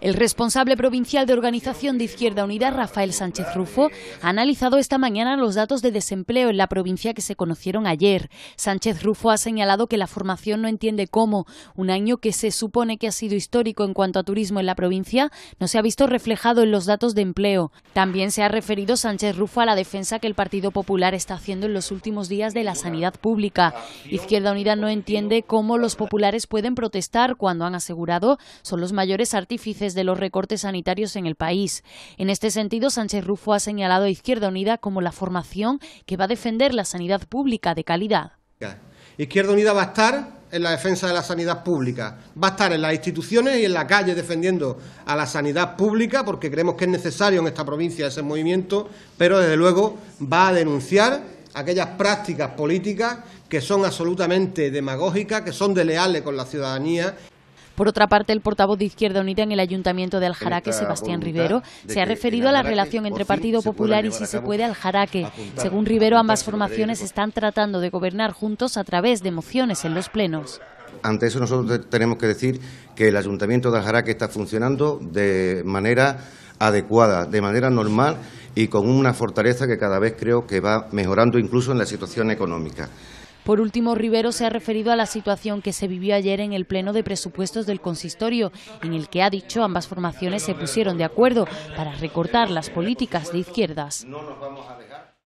El responsable provincial de Organización de Izquierda Unida, Rafael Sánchez Rufo, ha analizado esta mañana los datos de desempleo en la provincia que se conocieron ayer. Sánchez Rufo ha señalado que la formación no entiende cómo un año que se supone que ha sido histórico en cuanto a turismo en la provincia no se ha visto reflejado en los datos de empleo. También se ha referido Sánchez Rufo a la defensa que el Partido Popular está haciendo en los últimos días de la sanidad pública. Izquierda Unida no entiende cómo los populares pueden protestar cuando han asegurado son los mayores artífices de los recortes sanitarios en el país. En este sentido, Sánchez Rufo ha señalado a Izquierda Unida como la formación que va a defender la sanidad pública de calidad. Izquierda Unida va a estar en la defensa de la sanidad pública, va a estar en las instituciones y en la calle defendiendo a la sanidad pública, porque creemos que es necesario en esta provincia ese movimiento, pero desde luego va a denunciar aquellas prácticas políticas que son absolutamente demagógicas, que son desleales con la ciudadanía por otra parte, el portavoz de Izquierda Unida en el Ayuntamiento de Aljaraque, Sebastián Rivero, se ha referido a la relación entre Partido Popular y, si se puede, Aljaraque. Según Rivero, ambas formaciones están tratando de gobernar juntos a través de mociones en los plenos ante eso nosotros tenemos que decir que el Ayuntamiento de Aljaraque está funcionando de manera adecuada, de manera normal y con una fortaleza que cada vez creo que va mejorando incluso en la situación económica. Por último, Rivero se ha referido a la situación que se vivió ayer en el Pleno de Presupuestos del Consistorio, en el que ha dicho ambas formaciones se pusieron de acuerdo para recortar las políticas de izquierdas.